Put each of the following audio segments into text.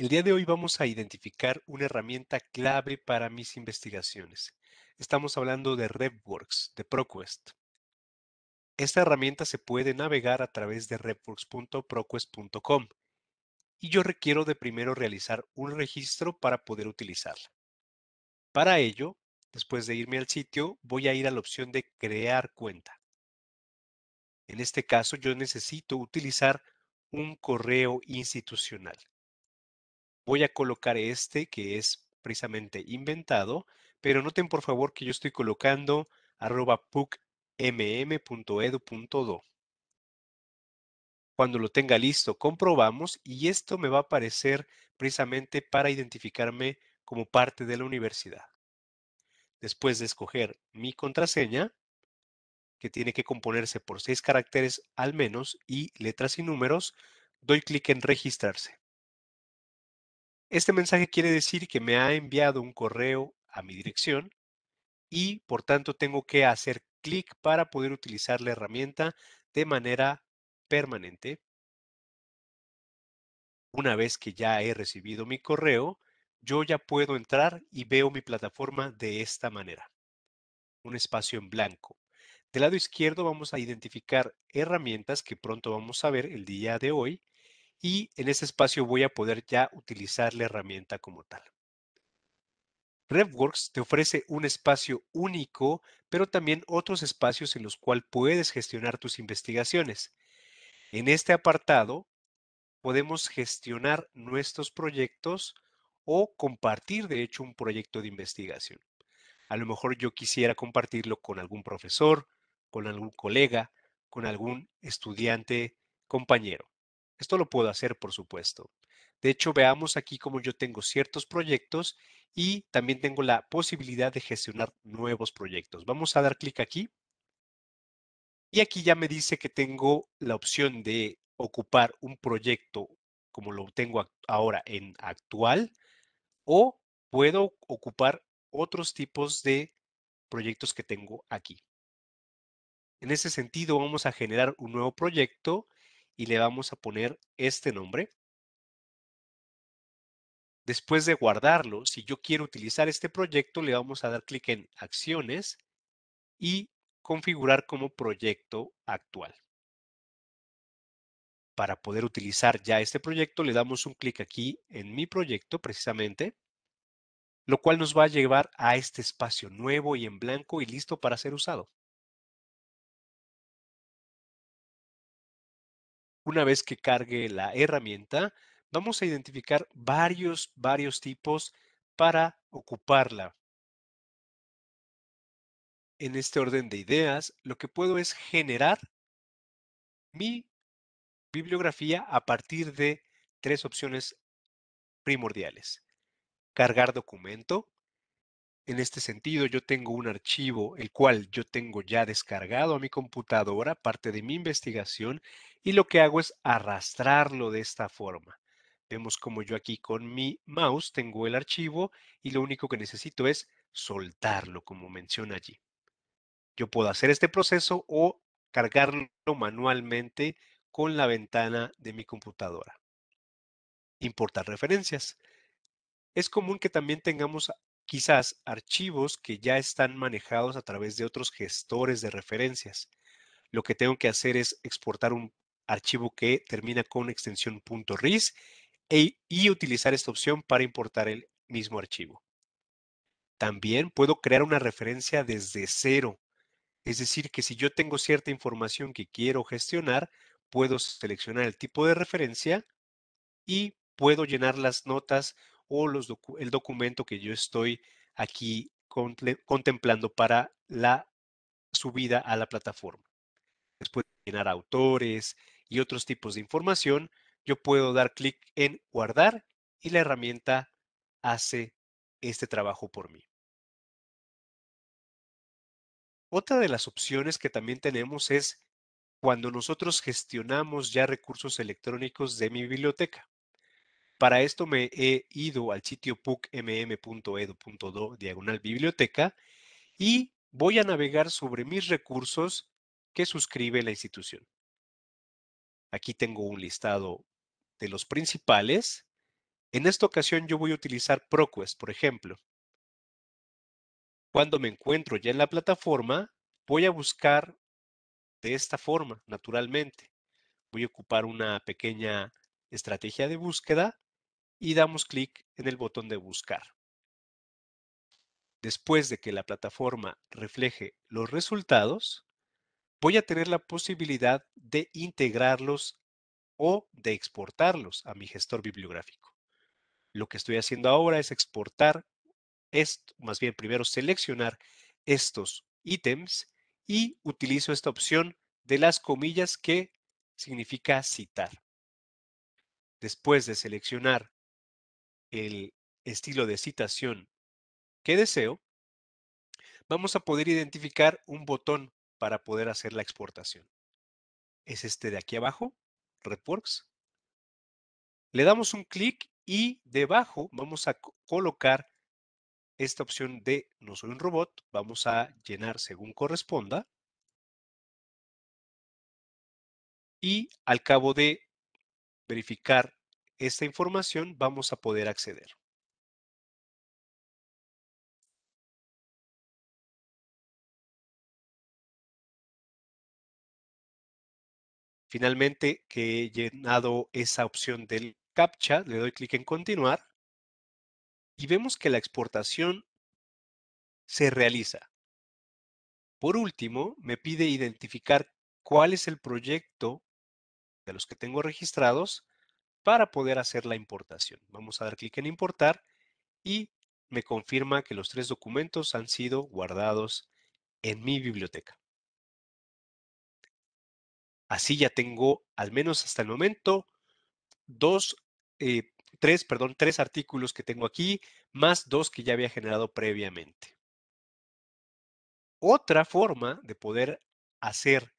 El día de hoy vamos a identificar una herramienta clave para mis investigaciones. Estamos hablando de RepWorks, de ProQuest. Esta herramienta se puede navegar a través de repworks.proquest.com y yo requiero de primero realizar un registro para poder utilizarla. Para ello, después de irme al sitio, voy a ir a la opción de crear cuenta. En este caso, yo necesito utilizar un correo institucional voy a colocar este que es precisamente inventado, pero noten por favor que yo estoy colocando arroba pucmm.edu.do. Cuando lo tenga listo, comprobamos y esto me va a aparecer precisamente para identificarme como parte de la universidad. Después de escoger mi contraseña, que tiene que componerse por seis caracteres al menos y letras y números, doy clic en registrarse. Este mensaje quiere decir que me ha enviado un correo a mi dirección y por tanto tengo que hacer clic para poder utilizar la herramienta de manera permanente. Una vez que ya he recibido mi correo, yo ya puedo entrar y veo mi plataforma de esta manera. Un espacio en blanco. Del lado izquierdo vamos a identificar herramientas que pronto vamos a ver el día de hoy y en ese espacio voy a poder ya utilizar la herramienta como tal. RevWorks te ofrece un espacio único, pero también otros espacios en los cuales puedes gestionar tus investigaciones. En este apartado, podemos gestionar nuestros proyectos o compartir, de hecho, un proyecto de investigación. A lo mejor yo quisiera compartirlo con algún profesor, con algún colega, con algún estudiante, compañero. Esto lo puedo hacer, por supuesto. De hecho, veamos aquí cómo yo tengo ciertos proyectos y también tengo la posibilidad de gestionar nuevos proyectos. Vamos a dar clic aquí. Y aquí ya me dice que tengo la opción de ocupar un proyecto como lo tengo ahora en actual o puedo ocupar otros tipos de proyectos que tengo aquí. En ese sentido, vamos a generar un nuevo proyecto y le vamos a poner este nombre. Después de guardarlo, si yo quiero utilizar este proyecto, le vamos a dar clic en Acciones y configurar como proyecto actual. Para poder utilizar ya este proyecto, le damos un clic aquí en Mi proyecto, precisamente, lo cual nos va a llevar a este espacio nuevo y en blanco y listo para ser usado. Una vez que cargue la herramienta, vamos a identificar varios, varios tipos para ocuparla. En este orden de ideas, lo que puedo es generar mi bibliografía a partir de tres opciones primordiales. Cargar documento, en este sentido, yo tengo un archivo, el cual yo tengo ya descargado a mi computadora, parte de mi investigación, y lo que hago es arrastrarlo de esta forma. Vemos como yo aquí con mi mouse tengo el archivo y lo único que necesito es soltarlo, como menciona allí. Yo puedo hacer este proceso o cargarlo manualmente con la ventana de mi computadora. Importar referencias. Es común que también tengamos quizás archivos que ya están manejados a través de otros gestores de referencias. Lo que tengo que hacer es exportar un archivo que termina con extensión .ris e, y utilizar esta opción para importar el mismo archivo. También puedo crear una referencia desde cero. Es decir, que si yo tengo cierta información que quiero gestionar, puedo seleccionar el tipo de referencia y puedo llenar las notas o el documento que yo estoy aquí contemplando para la subida a la plataforma. Después de llenar autores y otros tipos de información, yo puedo dar clic en guardar y la herramienta hace este trabajo por mí. Otra de las opciones que también tenemos es cuando nosotros gestionamos ya recursos electrónicos de mi biblioteca. Para esto me he ido al sitio pucmm.edu.do diagonal biblioteca y voy a navegar sobre mis recursos que suscribe la institución. Aquí tengo un listado de los principales. En esta ocasión yo voy a utilizar ProQuest, por ejemplo. Cuando me encuentro ya en la plataforma, voy a buscar de esta forma, naturalmente. Voy a ocupar una pequeña estrategia de búsqueda y damos clic en el botón de buscar. Después de que la plataforma refleje los resultados, voy a tener la posibilidad de integrarlos o de exportarlos a mi gestor bibliográfico. Lo que estoy haciendo ahora es exportar, esto, más bien primero seleccionar estos ítems y utilizo esta opción de las comillas que significa citar. Después de seleccionar el estilo de citación que deseo, vamos a poder identificar un botón para poder hacer la exportación. Es este de aquí abajo, Reports. Le damos un clic y debajo vamos a colocar esta opción de no soy un robot. Vamos a llenar según corresponda. Y al cabo de verificar esta información vamos a poder acceder. Finalmente, que he llenado esa opción del CAPTCHA, le doy clic en continuar y vemos que la exportación se realiza. Por último, me pide identificar cuál es el proyecto de los que tengo registrados para poder hacer la importación. Vamos a dar clic en importar y me confirma que los tres documentos han sido guardados en mi biblioteca. Así ya tengo, al menos hasta el momento, dos, eh, tres, perdón, tres artículos que tengo aquí, más dos que ya había generado previamente. Otra forma de poder hacer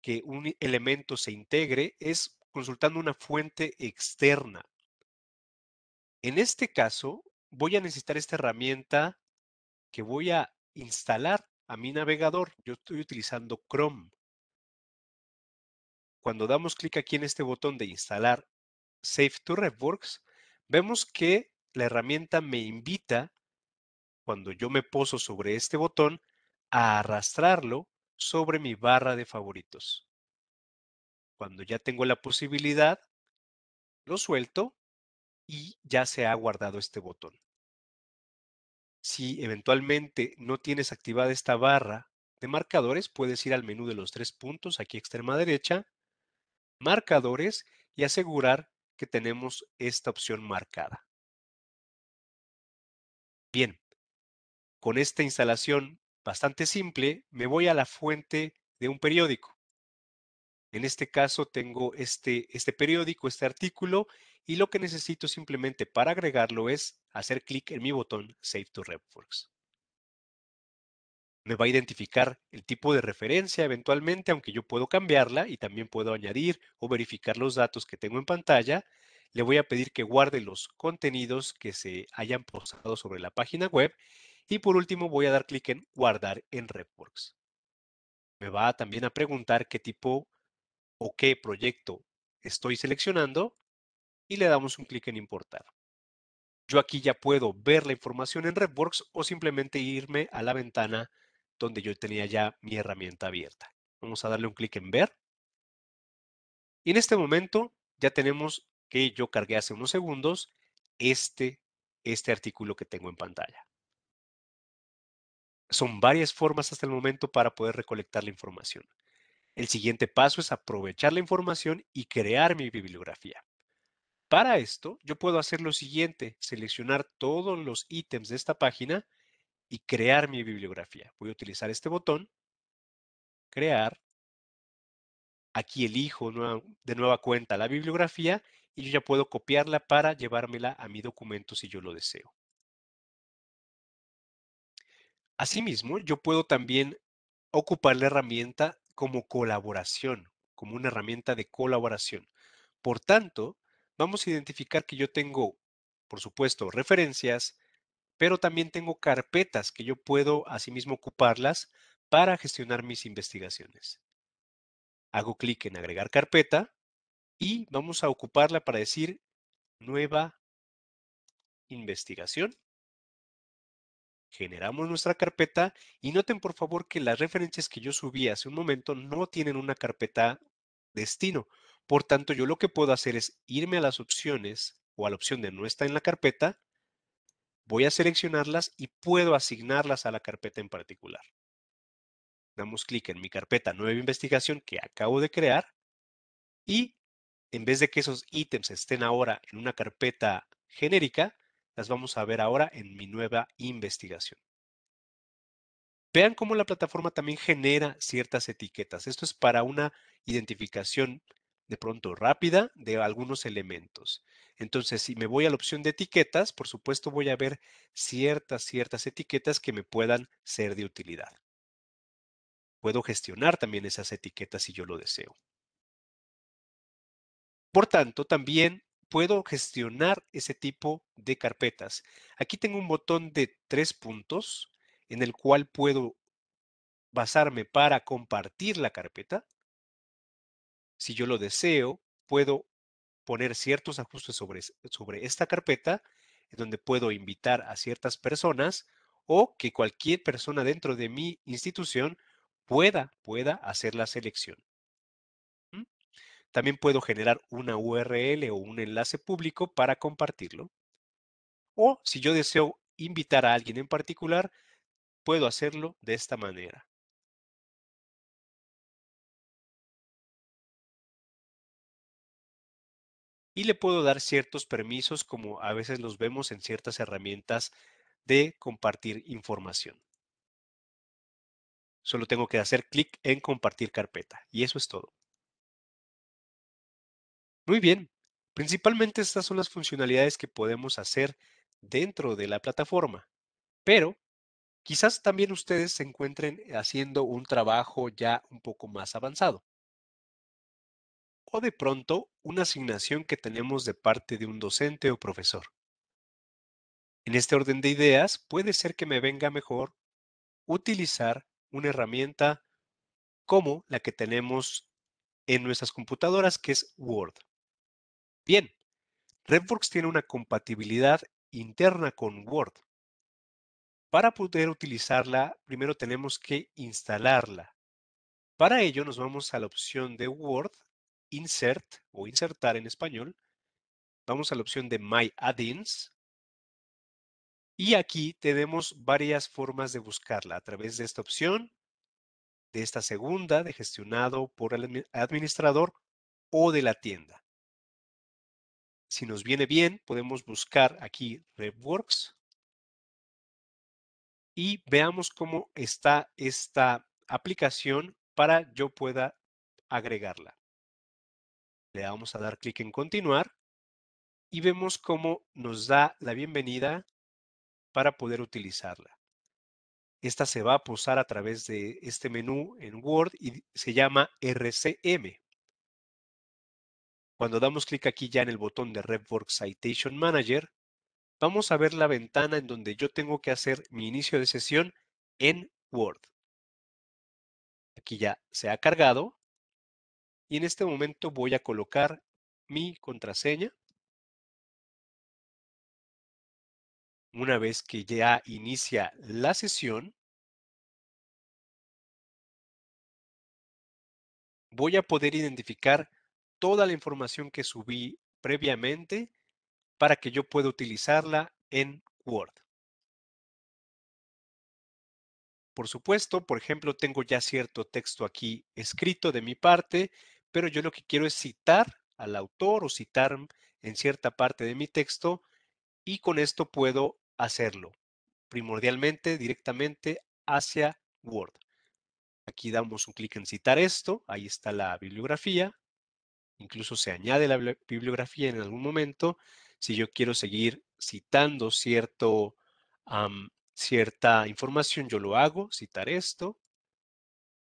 que un elemento se integre es consultando una fuente externa. En este caso, voy a necesitar esta herramienta que voy a instalar a mi navegador. Yo estoy utilizando Chrome. Cuando damos clic aquí en este botón de instalar Save to RefWorks, vemos que la herramienta me invita, cuando yo me poso sobre este botón, a arrastrarlo sobre mi barra de favoritos. Cuando ya tengo la posibilidad, lo suelto y ya se ha guardado este botón. Si eventualmente no tienes activada esta barra de marcadores, puedes ir al menú de los tres puntos, aquí extrema derecha, marcadores y asegurar que tenemos esta opción marcada. Bien, con esta instalación bastante simple, me voy a la fuente de un periódico. En este caso tengo este, este, periódico, este artículo, y lo que necesito simplemente para agregarlo es hacer clic en mi botón Save to RepWorks. Me va a identificar el tipo de referencia eventualmente, aunque yo puedo cambiarla y también puedo añadir o verificar los datos que tengo en pantalla. Le voy a pedir que guarde los contenidos que se hayan posado sobre la página web. Y por último voy a dar clic en Guardar en RepWorks. Me va también a preguntar qué tipo o qué proyecto estoy seleccionando y le damos un clic en importar. Yo aquí ya puedo ver la información en RedWorks o simplemente irme a la ventana donde yo tenía ya mi herramienta abierta. Vamos a darle un clic en ver. Y en este momento ya tenemos que yo cargué hace unos segundos este, este artículo que tengo en pantalla. Son varias formas hasta el momento para poder recolectar la información. El siguiente paso es aprovechar la información y crear mi bibliografía. Para esto, yo puedo hacer lo siguiente, seleccionar todos los ítems de esta página y crear mi bibliografía. Voy a utilizar este botón, crear. Aquí elijo de nueva cuenta la bibliografía y yo ya puedo copiarla para llevármela a mi documento si yo lo deseo. Asimismo, yo puedo también ocupar la herramienta como colaboración, como una herramienta de colaboración. Por tanto, vamos a identificar que yo tengo, por supuesto, referencias, pero también tengo carpetas que yo puedo asimismo ocuparlas para gestionar mis investigaciones. Hago clic en agregar carpeta y vamos a ocuparla para decir nueva investigación generamos nuestra carpeta y noten por favor que las referencias que yo subí hace un momento no tienen una carpeta destino. Por tanto, yo lo que puedo hacer es irme a las opciones o a la opción de no está en la carpeta, voy a seleccionarlas y puedo asignarlas a la carpeta en particular. Damos clic en mi carpeta nueva investigación que acabo de crear y en vez de que esos ítems estén ahora en una carpeta genérica, las vamos a ver ahora en mi nueva investigación. Vean cómo la plataforma también genera ciertas etiquetas. Esto es para una identificación de pronto rápida de algunos elementos. Entonces, si me voy a la opción de etiquetas, por supuesto voy a ver ciertas, ciertas etiquetas que me puedan ser de utilidad. Puedo gestionar también esas etiquetas si yo lo deseo. Por tanto, también puedo gestionar ese tipo de carpetas. Aquí tengo un botón de tres puntos en el cual puedo basarme para compartir la carpeta. Si yo lo deseo, puedo poner ciertos ajustes sobre, sobre esta carpeta, en donde puedo invitar a ciertas personas o que cualquier persona dentro de mi institución pueda, pueda hacer la selección. También puedo generar una URL o un enlace público para compartirlo. O si yo deseo invitar a alguien en particular, puedo hacerlo de esta manera. y le puedo dar ciertos permisos como a veces los vemos en ciertas herramientas de compartir información. Solo tengo que hacer clic en compartir carpeta y eso es todo. Muy bien, principalmente estas son las funcionalidades que podemos hacer dentro de la plataforma, pero quizás también ustedes se encuentren haciendo un trabajo ya un poco más avanzado. O de pronto una asignación que tenemos de parte de un docente o profesor. En este orden de ideas, puede ser que me venga mejor utilizar una herramienta como la que tenemos en nuestras computadoras, que es Word. Bien, RedWorks tiene una compatibilidad interna con Word. Para poder utilizarla, primero tenemos que instalarla. Para ello nos vamos a la opción de Word, Insert o Insertar en español. Vamos a la opción de My Add-ins. Y aquí tenemos varias formas de buscarla a través de esta opción, de esta segunda, de gestionado por el administrador o de la tienda. Si nos viene bien, podemos buscar aquí RevWorks y veamos cómo está esta aplicación para yo pueda agregarla. Le vamos a dar clic en continuar y vemos cómo nos da la bienvenida para poder utilizarla. Esta se va a posar a través de este menú en Word y se llama RCM. Cuando damos clic aquí ya en el botón de RevWorks Citation Manager, vamos a ver la ventana en donde yo tengo que hacer mi inicio de sesión en Word. Aquí ya se ha cargado y en este momento voy a colocar mi contraseña. Una vez que ya inicia la sesión, voy a poder identificar toda la información que subí previamente para que yo pueda utilizarla en Word. Por supuesto, por ejemplo, tengo ya cierto texto aquí escrito de mi parte, pero yo lo que quiero es citar al autor o citar en cierta parte de mi texto y con esto puedo hacerlo primordialmente directamente hacia Word. Aquí damos un clic en citar esto, ahí está la bibliografía, Incluso se añade la bibliografía en algún momento si yo quiero seguir citando cierto, cierta información, yo lo hago, citar esto.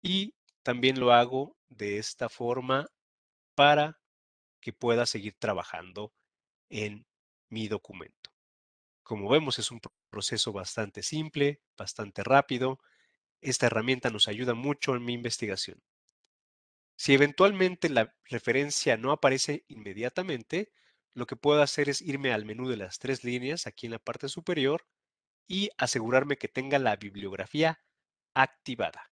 Y también lo hago de esta forma para que pueda seguir trabajando en mi documento. Como vemos, es un proceso bastante simple, bastante rápido. Esta herramienta nos ayuda mucho en mi investigación. Si eventualmente la referencia no aparece inmediatamente, lo que puedo hacer es irme al menú de las tres líneas aquí en la parte superior y asegurarme que tenga la bibliografía activada.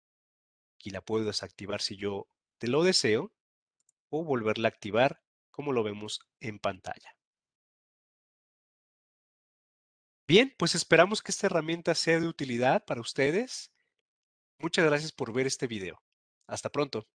Aquí la puedo desactivar si yo te lo deseo o volverla a activar como lo vemos en pantalla. Bien, pues esperamos que esta herramienta sea de utilidad para ustedes. Muchas gracias por ver este video. Hasta pronto.